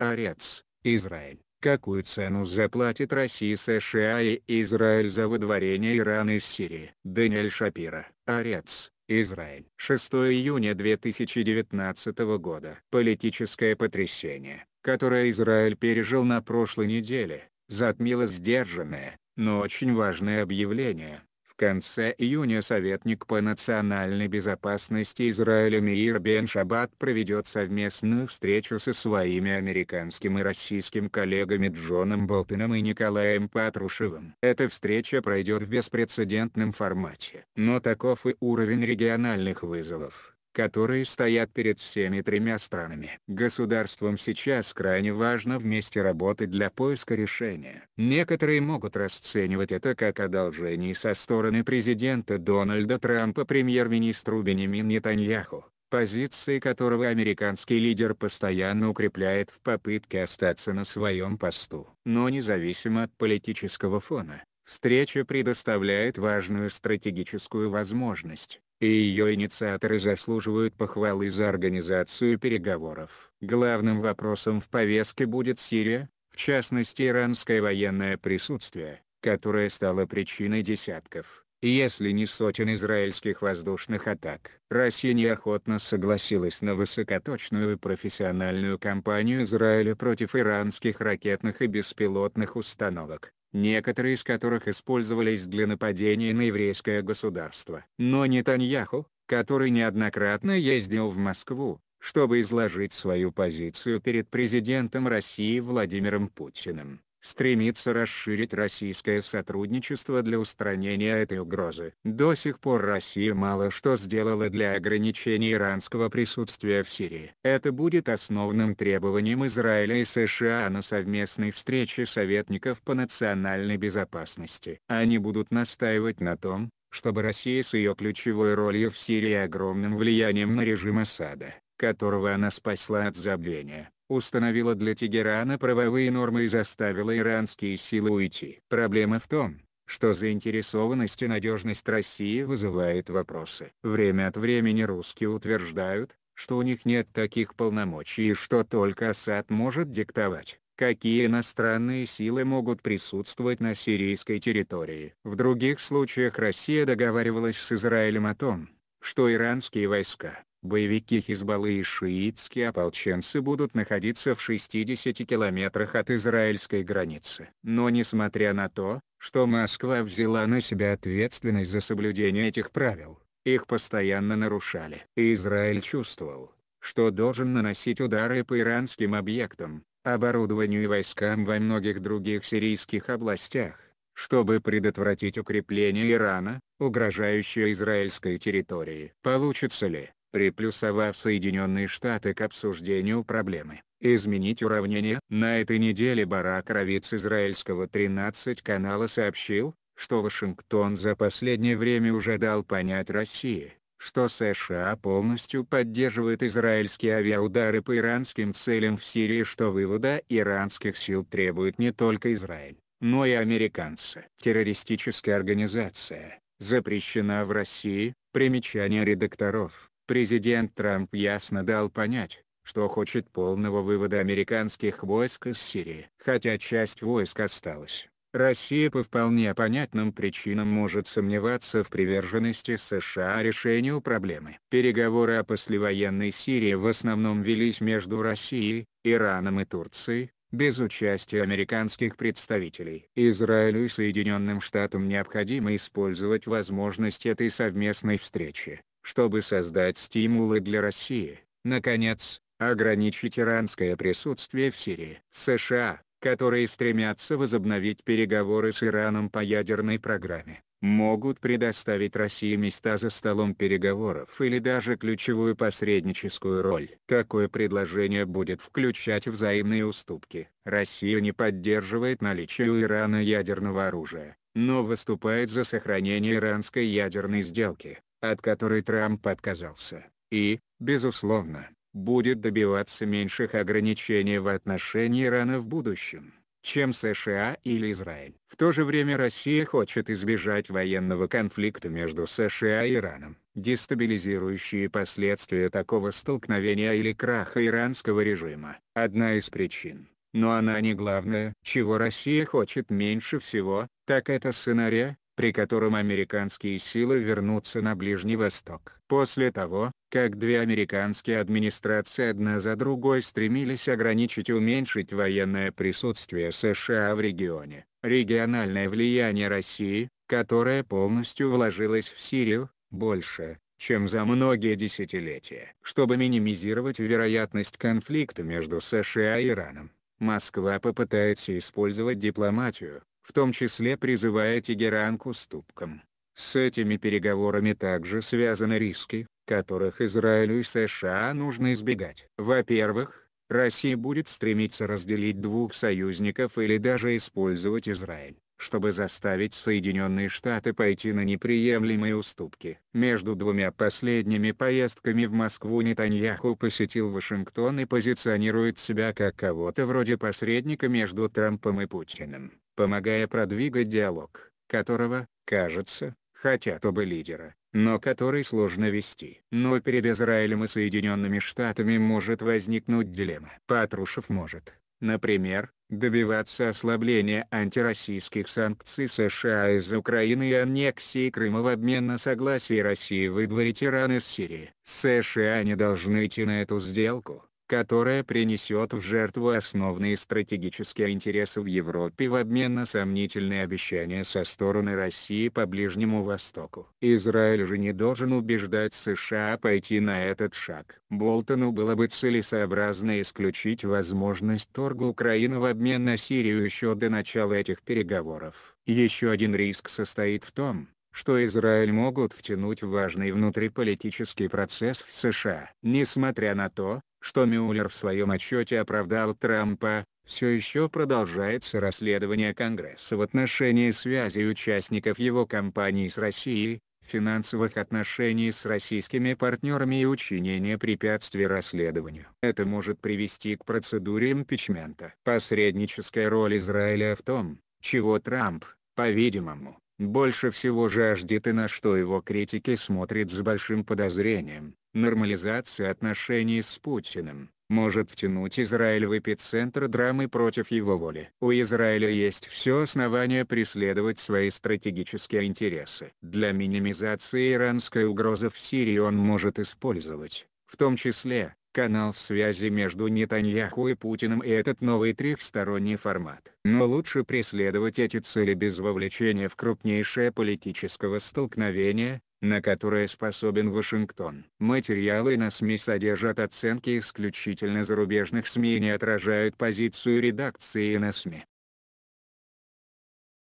Арец, Израиль. Какую цену заплатит Россия США и Израиль за выдворение Ирана из Сирии? Даниэль Шапира, Арец, Израиль. 6 июня 2019 года. Политическое потрясение, которое Израиль пережил на прошлой неделе, затмило сдержанное, но очень важное объявление, конце июня советник по национальной безопасности Израиля Миир Бен Шабат проведет совместную встречу со своими американским и российским коллегами Джоном Болтоном и Николаем Патрушевым. Эта встреча пройдет в беспрецедентном формате. Но таков и уровень региональных вызовов которые стоят перед всеми тремя странами. Государствам сейчас крайне важно вместе работать для поиска решения. Некоторые могут расценивать это как одолжение со стороны президента Дональда Трампа премьер-министру Бенемин Нетаньяху позиции которого американский лидер постоянно укрепляет в попытке остаться на своем посту. Но независимо от политического фона, встреча предоставляет важную стратегическую возможность и ее инициаторы заслуживают похвалы за организацию переговоров. Главным вопросом в повестке будет Сирия, в частности иранское военное присутствие, которое стало причиной десятков, если не сотен израильских воздушных атак. Россия неохотно согласилась на высокоточную и профессиональную кампанию Израиля против иранских ракетных и беспилотных установок некоторые из которых использовались для нападения на еврейское государство. Но Нетаньяху, который неоднократно ездил в Москву, чтобы изложить свою позицию перед президентом России Владимиром Путиным, стремится расширить российское сотрудничество для устранения этой угрозы. До сих пор Россия мало что сделала для ограничения иранского присутствия в Сирии. Это будет основным требованием Израиля и США на совместной встрече советников по национальной безопасности. Они будут настаивать на том, чтобы Россия с ее ключевой ролью в Сирии и огромным влиянием на режим Асада, которого она спасла от забвения, установила для Тегерана правовые нормы и заставила иранские силы уйти. Проблема в том, что заинтересованность и надежность России вызывает вопросы. Время от времени русские утверждают, что у них нет таких полномочий и что только Асад может диктовать, какие иностранные силы могут присутствовать на сирийской территории. В других случаях Россия договаривалась с Израилем о том, что иранские войска, Боевики Хизбаллы и шиитские ополченцы будут находиться в 60 километрах от израильской границы. Но несмотря на то, что Москва взяла на себя ответственность за соблюдение этих правил, их постоянно нарушали. Израиль чувствовал, что должен наносить удары по иранским объектам, оборудованию и войскам во многих других сирийских областях, чтобы предотвратить укрепление Ирана, угрожающее израильской территории. Получится ли, приплюсовав Соединенные Штаты к обсуждению проблемы. Изменить уравнение. На этой неделе Барак Равиц израильского 13 канала сообщил, что Вашингтон за последнее время уже дал понять России, что США полностью поддерживает израильские авиаудары по иранским целям в Сирии что вывода иранских сил требует не только Израиль, но и американцы. Террористическая организация, запрещена в России, примечание редакторов. Президент Трамп ясно дал понять, что хочет полного вывода американских войск из Сирии. Хотя часть войск осталась, Россия по вполне понятным причинам может сомневаться в приверженности США решению проблемы. Переговоры о послевоенной Сирии в основном велись между Россией, Ираном и Турцией, без участия американских представителей. Израилю и Соединенным Штатам необходимо использовать возможность этой совместной встречи, чтобы создать стимулы для России, наконец, ограничить иранское присутствие в Сирии. США, которые стремятся возобновить переговоры с Ираном по ядерной программе, могут предоставить России места за столом переговоров или даже ключевую посредническую роль. Такое предложение будет включать взаимные уступки. Россия не поддерживает наличие у Ирана ядерного оружия, но выступает за сохранение иранской ядерной сделки от которой Трамп отказался, и, безусловно, будет добиваться меньших ограничений в отношении Ирана в будущем, чем США или Израиль. В то же время Россия хочет избежать военного конфликта между США и Ираном. Дестабилизирующие последствия такого столкновения или краха иранского режима – одна из причин. Но она не главная. Чего Россия хочет меньше всего, так это сценария, при котором американские силы вернутся на Ближний Восток. После того, как две американские администрации одна за другой стремились ограничить и уменьшить военное присутствие США в регионе, региональное влияние России, которое полностью вложилось в Сирию, больше, чем за многие десятилетия. Чтобы минимизировать вероятность конфликта между США и Ираном, Москва попытается использовать дипломатию, в том числе призывая Тегеран к уступкам. С этими переговорами также связаны риски, которых Израилю и США нужно избегать. Во-первых, Россия будет стремиться разделить двух союзников или даже использовать Израиль, чтобы заставить Соединенные Штаты пойти на неприемлемые уступки. Между двумя последними поездками в Москву Нетаньяху посетил Вашингтон и позиционирует себя как кого-то вроде посредника между Трампом и Путиным помогая продвигать диалог, которого, кажется, хотят оба лидера, но который сложно вести. Но перед Израилем и Соединенными Штатами может возникнуть дилемма. Патрушев может, например, добиваться ослабления антироссийских санкций США из Украины и аннексии Крыма в обмен на согласие России выдворить Иран из Сирии. США не должны идти на эту сделку которая принесет в жертву основные стратегические интересы в Европе в обмен на сомнительные обещания со стороны России по Ближнему Востоку. Израиль же не должен убеждать США пойти на этот шаг. Болтону было бы целесообразно исключить возможность торга Украины в обмен на Сирию еще до начала этих переговоров. Еще один риск состоит в том, что Израиль могут втянуть в важный внутриполитический процесс в США. Несмотря на то, что Мюллер в своем отчете оправдал Трампа, все еще продолжается расследование Конгресса в отношении связи участников его кампании с Россией, финансовых отношений с российскими партнерами и учинения препятствий расследованию. Это может привести к процедуре импичмента. Посредническая роль Израиля в том, чего Трамп, по-видимому, больше всего жаждет и на что его критики смотрят с большим подозрением, нормализация отношений с Путиным может втянуть Израиль в эпицентр драмы против его воли. У Израиля есть все основания преследовать свои стратегические интересы. Для минимизации иранской угрозы в Сирии он может использовать, в том числе, канал связи между Нетаньяху и Путиным и этот новый трехсторонний формат. Но лучше преследовать эти цели без вовлечения в крупнейшее политического столкновения, на которое способен Вашингтон. Материалы на СМИ содержат оценки исключительно зарубежных СМИ и не отражают позицию редакции на СМИ.